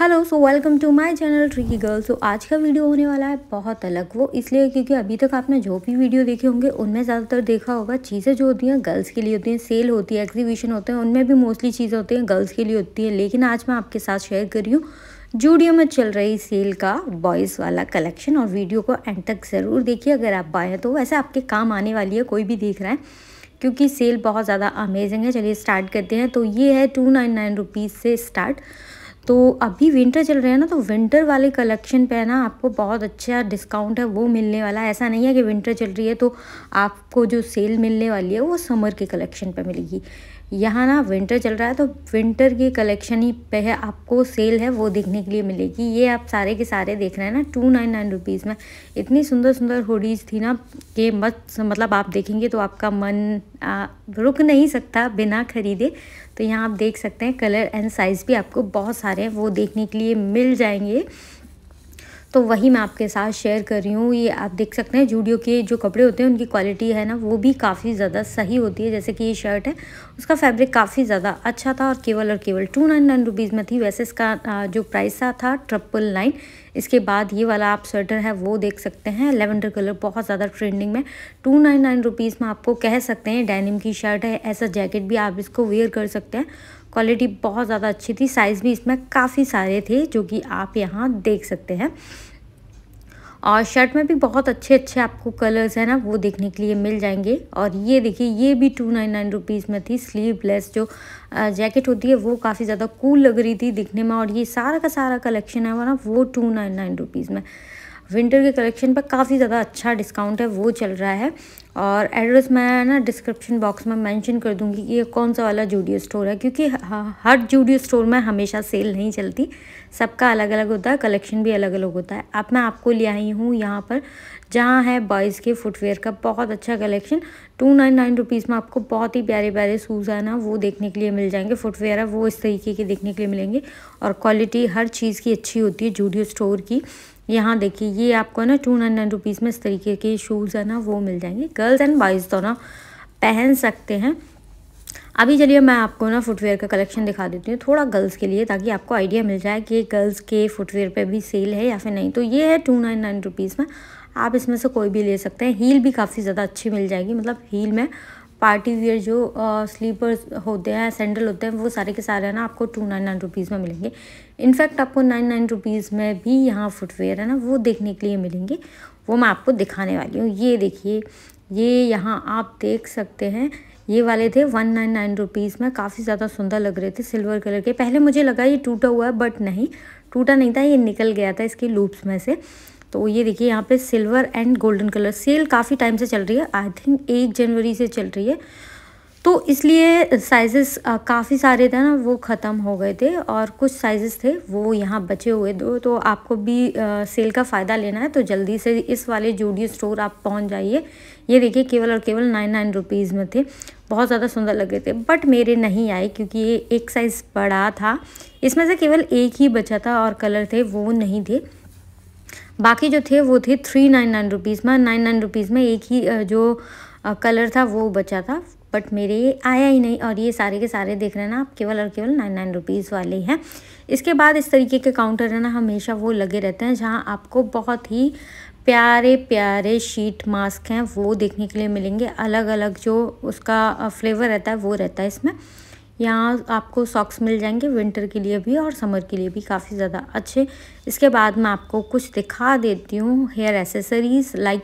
hello so welcome to my channel tricky girl so आज का video होने वाला है बहुत अलग वो इसलिए क्योंकि अभी तक आपने जो भी वीडियो देखे होंगे उनमें ज़्यादातर देखा होगा चीज़ें जो होती हैं गर्ल्स के लिए होती हैं सेल होती है एग्जीबिशन होते हैं उनमें भी मोस्टली चीज़ें होती हैं गर्ल्स के लिए होती हैं लेकिन आज मैं आपके साथ शेयर कर रही हूँ जूडियो में चल रही सेल का बॉयज़ वाला कलेक्शन और वीडियो को एंड तक ज़रूर देखिए अगर आप बाय हैं तो वैसे आपके काम आने वाली है कोई भी देख रहा है क्योंकि सेल बहुत ज़्यादा अमेजिंग है चलिए स्टार्ट करते हैं तो ये है टू नाइन नाइन रुपीज़ से स्टार्ट तो अभी विंटर चल रहा है ना तो विंटर वाले कलेक्शन पे ना आपको बहुत अच्छा डिस्काउंट है वो मिलने वाला है ऐसा नहीं है कि विंटर चल रही है तो आपको जो सेल मिलने वाली है वो समर के कलेक्शन पे मिलेगी यहाँ ना विंटर चल रहा है तो विंटर की कलेक्शन ही पे है आपको सेल है वो देखने के लिए मिलेगी ये आप सारे के सारे देख रहे हैं ना टू नाइन नाइन रुपीज़ में इतनी सुंदर सुंदर होडीज थी ना कि मत मतलब आप देखेंगे तो आपका मन आ, रुक नहीं सकता बिना ख़रीदे तो यहाँ आप देख सकते हैं कलर एंड साइज़ भी आपको बहुत सारे हैं वो देखने के लिए मिल जाएंगे तो वही मैं आपके साथ शेयर कर रही हूँ ये आप देख सकते हैं जूडियो के जो कपड़े होते हैं उनकी क्वालिटी है ना वो भी काफ़ी ज़्यादा सही होती है जैसे कि ये शर्ट है उसका फैब्रिक काफ़ी ज़्यादा अच्छा था और केवल और केवल टू नाइन नाइन रुपीज़ में थी वैसे इसका जो प्राइस था ट्रिपल नाइन इसके बाद ये वाला आप स्वेटर है वो देख सकते हैं लेवेंडर कलर बहुत ज़्यादा ट्रेंडिंग में टू नाइन नाइन रुपीज़ में आपको कह सकते हैं डेनिम की शर्ट है ऐसा जैकेट भी आप इसको वेयर कर सकते हैं क्वालिटी बहुत ज़्यादा अच्छी थी साइज़ भी इसमें काफ़ी सारे थे जो कि आप यहाँ देख सकते हैं और शर्ट में भी बहुत अच्छे अच्छे आपको कलर्स हैं ना वो देखने के लिए मिल जाएंगे और ये देखिए ये भी टू नाइन नाइन रुपीज़ में थी स्लीवलेस जो जैकेट होती है वो काफ़ी ज़्यादा कूल लग रही थी दिखने में और ये सारा का सारा कलेक्शन है वो ना वो टू नाइन नाइन रुपीज़ में विंटर के कलेक्शन पर काफ़ी ज़्यादा अच्छा डिस्काउंट है वो चल रहा है और एड्रेस मैं ना डिस्क्रिप्शन बॉक्स में मेंशन कर दूंगी कि ये कौन सा वाला जूडियो स्टोर है क्योंकि हर जूडियो स्टोर में हमेशा सेल नहीं चलती सबका अलग अलग होता है कलेक्शन भी अलग अलग होता है अब मैं आपको ले आई हूँ यहाँ पर जहाँ है बॉयज़ के फुटवेयर का बहुत अच्छा collection two nine nine rupees में आपको बहुत ही प्यारे प्यारे शूज़ है ना वो देखने के लिए मिल जाएंगे फुटवेयर है वो इस तरीके के देखने के लिए मिलेंगे और क्वालिटी हर चीज़ की अच्छी होती है जूडियो स्टोर की यहाँ देखिए ये आपको ना टू हंड्रेड रुपीज़ में इस तरीके के शूज़ है ना वो मिल जाएंगे गर्ल्स एंड बॉयज़ दोनों पहन सकते हैं अभी चलिए मैं आपको ना फुटवेयर का कलेक्शन दिखा देती हूँ थोड़ा गर्ल्स के लिए ताकि आपको आइडिया मिल जाए कि गर्ल्स के फुटवेयर पे भी सेल है या फिर नहीं तो ये है टू नाइन नाइन रुपीज़ में आप इसमें से कोई भी ले सकते हैं हील भी काफ़ी ज़्यादा अच्छी मिल जाएगी मतलब हील में पार्टी वेयर जो स्लीपर्स होते हैं सैंडल होते हैं वो सारे के सारे ना आपको टू नाइन नाइन रुपीज़ में मिलेंगे इनफैक्ट आपको नाइन नाइन रुपीज़ में भी यहाँ फुटवेयर है ना वो देखने के लिए मिलेंगे वो मैं आपको दिखाने वाली हूँ ये देखिए ये यहाँ आप देख सकते हैं ये वाले थे वन नाइन नाइन रुपीज़ में काफ़ी ज़्यादा सुंदर लग रहे थे सिल्वर कलर के पहले मुझे लगा ये टूटा हुआ है बट नहीं टूटा नहीं था ये निकल गया था इसके लूप्स में से तो ये देखिए यहाँ पे silver and golden colour sale काफ़ी टाइम से चल रही है आई थिंक एक जनवरी से चल रही है तो इसलिए साइज़ेस काफ़ी सारे थे ना वो ख़त्म हो गए थे और कुछ साइज़ेस थे वो यहाँ बचे हुए दो तो आपको भी आ, सेल का फ़ायदा लेना है तो जल्दी से इस वाले जूडियो स्टोर आप पहुँच जाइए ये देखिए केवल और केवल नाइन नाइन रुपीज़ में थे बहुत ज़्यादा सुंदर लग गए थे बट मेरे नहीं आए क्योंकि ये एक साइज़ बड़ा था इसमें से केवल एक ही बचा था और कलर थे वो नहीं थे बाकी जो थे वो थे थ्री नाइन नाइन रुपीज़ में नाइन नाइन रुपीज़ में एक ही जो कलर था वो बचा था बट मेरे ये आया ही नहीं और ये सारे के सारे देख रहे हैं ना आप केवल और केवल नाइन नाइन रुपीज़ वाले हैं इसके बाद इस तरीके के काउंटर है ना हमेशा वो लगे रहते हैं जहाँ आपको बहुत ही प्यारे प्यारे शीट मास्क हैं वो देखने के लिए मिलेंगे अलग अलग जो उसका फ्लेवर रहता है वो रहता है इसमें यहाँ आपको सॉक्स मिल जाएंगे विंटर के लिए भी और समर के लिए भी काफ़ी ज़्यादा अच्छे इसके बाद मैं आपको कुछ दिखा देती हूँ हेयर एसेसरीज़ लाइक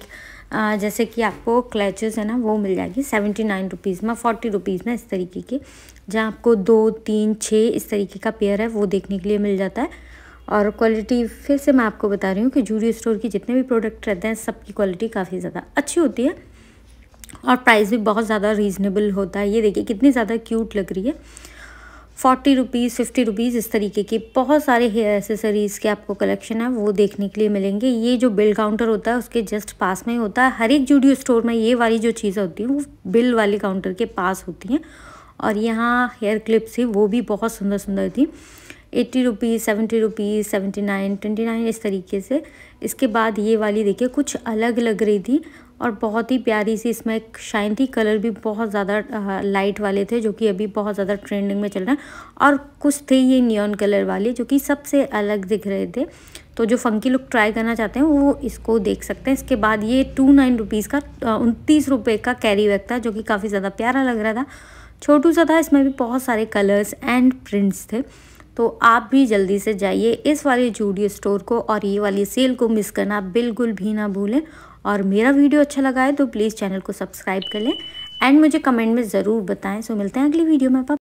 जैसे कि आपको क्लचेस है ना वो मिल जाएगी सेवेंटी नाइन रुपीज़ में फोर्टी रुपीज़ में इस तरीके के जहाँ आपको दो तीन छः इस तरीके का पेयर है वो देखने के लिए मिल जाता है और क्वालिटी फिर से मैं आपको बता रही हूँ कि जूरी स्टोर की जितने भी प्रोडक्ट रहते हैं सबकी क्वालिटी काफ़ी ज़्यादा अच्छी होती है और प्राइस भी बहुत ज़्यादा रीज़नेबल होता है ये देखिए कितनी ज़्यादा क्यूट लग रही है फोर्टी रुपीज़ फिफ्टी रुपीज़ इस तरीके के बहुत सारे हेयर एसेसरीज़ के आपको कलेक्शन है वो देखने के लिए मिलेंगे ये जो बिल काउंटर होता है उसके जस्ट पास में ही होता है हर एक जूडियो स्टोर में ये वाली जो चीज़ें होती हैं वो बिल वाले काउंटर के पास होती हैं और यहाँ हेयर क्लिप्स थी वो भी बहुत सुंदर सुंदर थी eighty rupees seventy rupees seventy nine twenty nine इस तरीके से इसके बाद ये वाली देखिए कुछ अलग लग रही थी और बहुत ही प्यारी सी इसमें एक शाइन थी कलर भी बहुत ज़्यादा लाइट वाले थे जो कि अभी बहुत ज़्यादा ट्रेंडिंग में चल रहा है और कुछ थे ये नियॉन कलर वाले जो कि सबसे अलग दिख रहे थे तो जो फंकी लुक ट्राई करना चाहते हैं वो इसको देख सकते हैं इसके बाद ये टू नाइन रुपीज़ का उनतीस रुपये का कैरी बैग था जो कि काफ़ी ज़्यादा प्यारा लग रहा था छोटू सा था इसमें भी बहुत सारे कलर्स एंड प्रिंट्स थे तो आप भी जल्दी से जाइए इस वाले जूडियो स्टोर को और ये वाली सेल को मिस करना बिल्कुल भी ना भूलें और मेरा वीडियो अच्छा लगा है तो प्लीज़ चैनल को सब्सक्राइब कर लें एंड मुझे कमेंट में ज़रूर बताएं सो मिलते हैं अगली वीडियो में